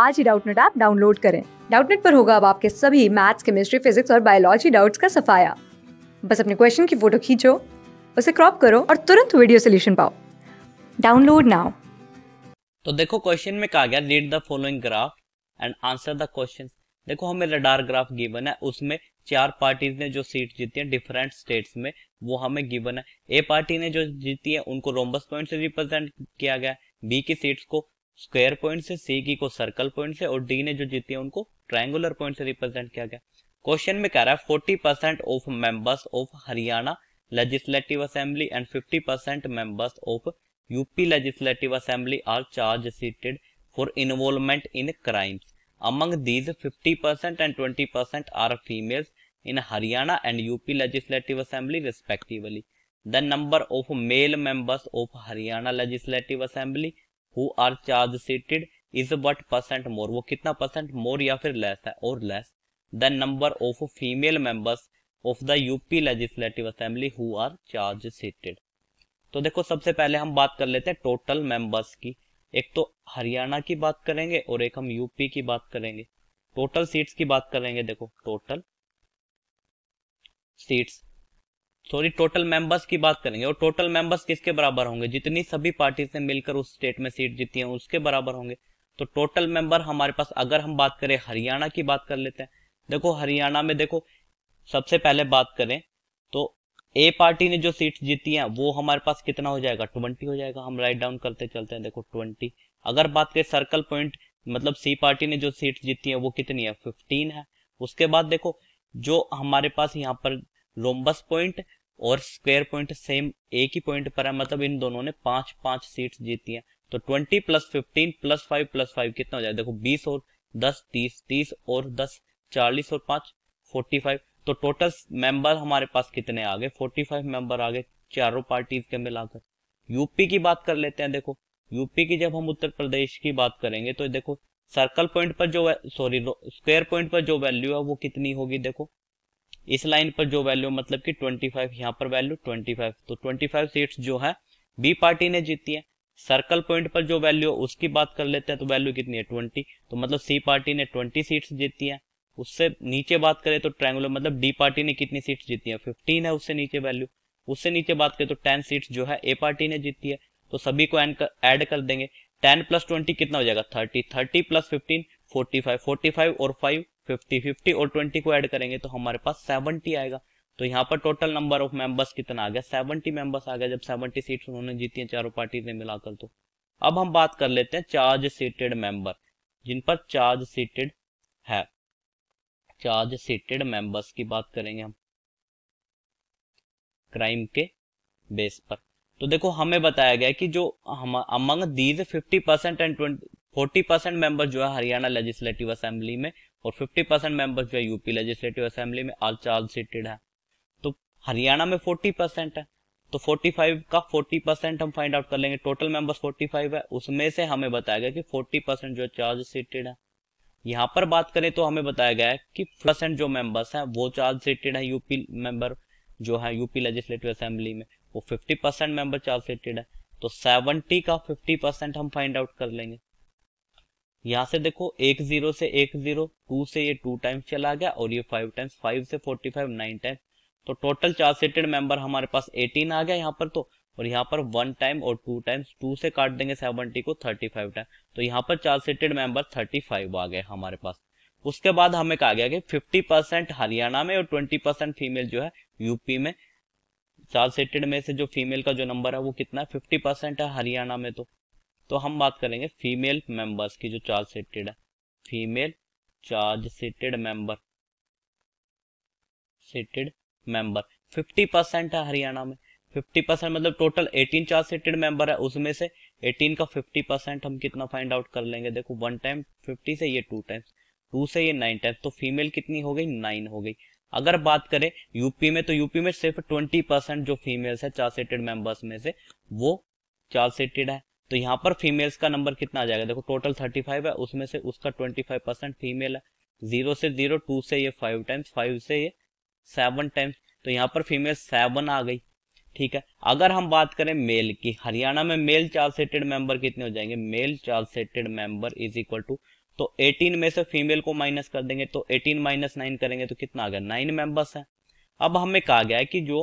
आज ही Doubtnut app download करें डाउटनेट पर होगा अब आपके सभी मैथ्स केमिस्ट्री फिजिक्स और बायोलॉजी डाउट्स का सफाया बस अपने क्वेश्चन की फोटो खींचो उसे क्रॉप करो और तुरंत वीडियो सोल्यूशन पाओ डाउनलोड नाउ तो देखो क्वेश्चन में कहा गया read the following graph and answer the question देखो हमें रडार ग्राफ गिवन है उसमें चार पार्टीज ने जो सीट जीती है डिफरेंट स्टेट्स में वो हमें गिवन है ए पार्टी ने जो जीती है उनको रोमबस पॉइंट से रिप्रेजेंट किया गया बी की सीट्स को स्क्वायर पॉइंट से सी की को सर्कल पॉइंट से और डी ने जो जीती है उनको ट्राइंगुलर पॉइंट से रिप्रेजेंट किया गया क्वेश्चन में कह रहा है forty percent of members of Haryana legislative assembly and fifty percent members of UP legislative assembly are charge sheeted for involvement in crime among these fifty percent and twenty percent are females in Haryana and UP legislative assembly respectively the number of male members of Haryana legislative assembly who are charge sheeted is but percent more वो कितना percent more या फिर less है और less than number of female members of the UP legislative assembly who are charge sheeted तो देखो सबसे पहले हम बात कर लेते हैं टोटल मेंबर्स की एक तो हरियाणा की बात करेंगे और एक हम यूपी की बात करेंगे टोटल सीट्स की बात करेंगे देखो total seats sorry total members की बात करेंगे और टोटल मेंबर्स किसके बराबर होंगे जितनी सभी पार्टी ने मिलकर उस स्टेट में सीट जीती है उसके बराबर होंगे तो टोटल मेंबर हमारे पास अगर हम बात करें हरियाणा की बात कर लेते हैं देखो हरियाणा में देखो सबसे पहले बात करें तो ए पार्टी ने जो सीट जीती है वो हमारे पास कितना हो जाएगा ट्वेंटी हो जाएगा हम राइट डाउन करते चलते हैं देखो ट्वेंटी अगर बात करें सर्कल पॉइंट मतलब सी पार्टी ने जो सीट जीती है वो कितनी है फिफ्टीन है उसके बाद देखो जो हमारे पास यहाँ पर लोम्बस पॉइंट और स्क्वायर पॉइंट सेम एक ही पॉइंट पर है मतलब इन दोनों ने पांच पांच सीट्स जीती हैं तो twenty plus fifteen plus five plus five कितना हो जाएगा देखो बीस और दस तीस तीस और दस चालीस और पांच फोर्टी फाइव तो टोटल मेंबर हमारे पास कितने आ गए फोर्टी फाइव मेंबर आ गए चारों पार्टीज के मिलाकर यूपी की बात कर लेते हैं देखो यूपी की जब हम उत्तर प्रदेश की बात करेंगे तो देखो सर्कल पॉइंट पर जो सॉरी स्क्वायर पॉइंट पर जो वैल्यू है वो कितनी होगी देखो इस लाइन पर जो वैल्यू मतलब कि 25 फाइव यहाँ पर वैल्यू 25 तो 25 सीट जो है बी पार्टी ने जीती है सर्कल पॉइंट पर जो वैल्यू उसकी बात कर लेते हैं तो वैल्यू कितनी है 20 तो मतलब सी पार्टी ने 20 सीट्स जीती है उससे नीचे बात करें तो ट्रैंगुलर मतलब डी पार्टी ने कितनी सीट जीती है फिफ्टीन है उससे नीचे वैल्यू उससे नीचे बात करें तो टेन सीट्स जो है ए पार्टी ने जीती है तो सभी को एड कर देंगे टेन प्लस ट्वेंटी कितना हो जाएगा thirty thirty plus five forty five और फाइव फिफ्टी फिफ्टी और ट्वेंटी को ऐड करेंगे तो हमारे पास सेवनटी आएगा तो यहाँ पर टोटल नंबर ऑफ मेंबर्स कितना आ गया सेवनटी मेंबर्स आ गया जब सेवनटी सीट उन्होंने जीती है चारों पार्टी ने मिलाकर तो अब हम बात कर लेते हैं चार्ज सीटेड मेंबर जिन पर चार्ज सीटेड है चार्ज सीटेड मेंबर्स की बात करेंगे हम क्राइम के बेस पर तो देखो हमें बताया गया कि जो हम among these fifty percent and twenty forty percent member जो है हरियाणा लेजिस्लेटिव असेंबली में और 50 परसेंट मेंबर्स जो है यूपी लेजिस्लेटिव असेंबली में ऑल चार्ज सीटेड है तो हरियाणा में 40 परसेंट है तो 45 का 40 परसेंट हम फाइंड आउट कर लेंगे टोटल मेंबर्स 45 है उसमें से हमें बताया गया कि 40 परसेंट जो चार्ज सीटेड है यहाँ पर बात करें तो हमें बताया गया है कि परसेंट जो मेंबर्स है वो चार्ज सीटेड है यूपी मेंबर जो है यूपी लेजिस्लेटिव असेंबली में वो fifty percent member charge sheeted है तो 70 का फिफ्टी हम फाइंड आउट कर लेंगे यहां से देखो एक जीरो से एक जीरो टू से ये टू टाइम्स चला गया और ये फाइव टाइम्स फाइव से फोर्टी फाइव नाइन टाइम्स तो टोटल चार सीटेड मेंबर हमारे पास एटीन आ गया यहाँ पर तो और यहाँ पर वन टाइम और टू टाइम्स टू से काट देंगे सेवनटी को थर्टी फाइव टाइम तो यहाँ पर charge sheeted member thirty five आ गए हमारे पास उसके बाद हमें कहा गया कि फिफ्टी परसेंट हरियाणा में और ट्वेंटी परसेंट फीमेल जो है यूपी में चार सीटेड में से जो फीमेल का जो नंबर है वो कितना है फिफ्टी परसेंट है हरियाणा में तो तो हम बात करेंगे फीमेल मेंबर्स की जो चार्ज सीटेड है female charge sheeted member sheeted member 50 percent है हरियाणा में 50 परसेंट मतलब टोटल 18 चार्ज सीटेड मेंबर है उसमें से 18 का 50 परसेंट हम कितना फाइंड आउट कर लेंगे देखो वन टाइम 50 से ये टू टाइम्स टू से ये नाइन टाइम्स तो फीमेल कितनी हो गई नाइन हो गई अगर बात करें यूपी में तो यूपी में सिर्फ ट्वेंटी परसेंट जो फीमेल्स है चार्ज सीटेड मेंबर्स में से वो चार्ज सीटेड है तो यहाँ पर फीमेल्स का नंबर कितना आ जाएगा देखो टोटल थर्टी फाइव है उसमें से उसका ट्वेंटी फाइव परसेंट फीमेल है जीरो से जीरो टू से ये फाइव टाइम्स फाइव से ये सेवन टाइम्स तो यहाँ पर फीमेल सेवन आ गई ठीक है अगर हम बात करें मेल की हरियाणा में मेल चार्ज सेटेड मेंबर कितने हो जाएंगे male charge sheeted member is equal to तो 18 में से फीमेल को माइनस कर देंगे तो 18 माइनस नाइन करेंगे तो कितना आ गया नाइन मेंबर्स हैं अब हमें कहा गया है कि जो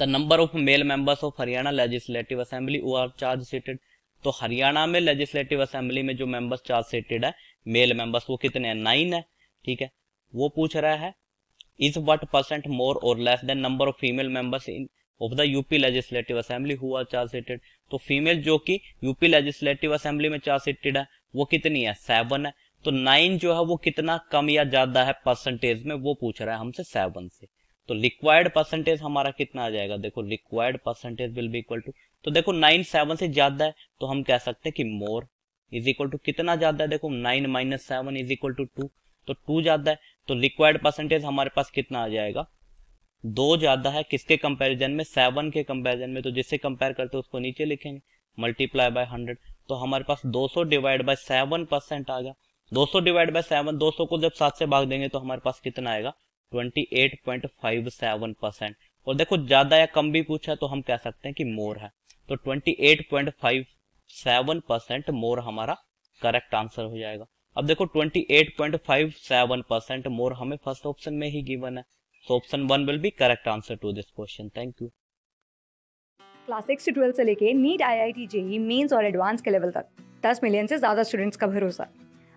the number of male members of Haryana legislative assembly वो आर चार्ज सीटेड तो हरियाणा में लेजिस्लेटिव असेंबली में जो मेंबर्स चार्ज सीटेड है मेल मेंबर्स वो कितने हैं नाइन है ठीक है वो पूछ रहा है इज वट परसेंट मोर और less than number of female members in of the UP legislative assembly हुआ चार सीटेड तो फीमेल जो कि यूपी लेजिस्लेटिव असेंबली में चार सीटेड है वो कितनी है सेवन है तो नाइन जो है वो कितना कम या ज्यादा है परसेंटेज में वो पूछ रहा है हमसे सेवन से तो रिक्वायर्ड परसेंटेज हमारा कितना आ जाएगा देखो required percentage will be equal to तो देखो नाइन सेवन से ज्यादा है तो हम कह सकते हैं कि मोर इज इक्वल टू कितना ज्यादा है देखो nine minus seven is equal to two तो टू ज्यादा है तो रिक्वायर्ड परसेंटेज हमारे पास कितना आ जाएगा दो ज्यादा है किसके कंपेरिजन में सेवन के कंपेरिजन में तो जिससे कंपेयर करते हैं उसको नीचे लिखेंगे मल्टीप्लाई बाय हंड्रेड तो हमारे पास दो सौ डिवाइड बाय सेवन परसेंट आ गया दो सौ डिवाइड बाय सेवन 200 को जब सात से भाग देंगे तो हमारे पास कितना आएगा 28.57 परसेंट और देखो ज्यादा या कम भी पूछा तो हम कह सकते हैं कि मोर है तो 28.57 परसेंट मोर हमारा करेक्ट आंसर हो जाएगा अब देखो 28.57 परसेंट मोर हमें फर्स्ट ऑप्शन में ही गिवन है तो option one will be correct answer to this question thank you class six से ट्वेल्व से लेके NEET I I T JEE mains और एडवांस के लेवल तक दस मिलियन से ज्यादा स्टूडेंट्स का भरोसा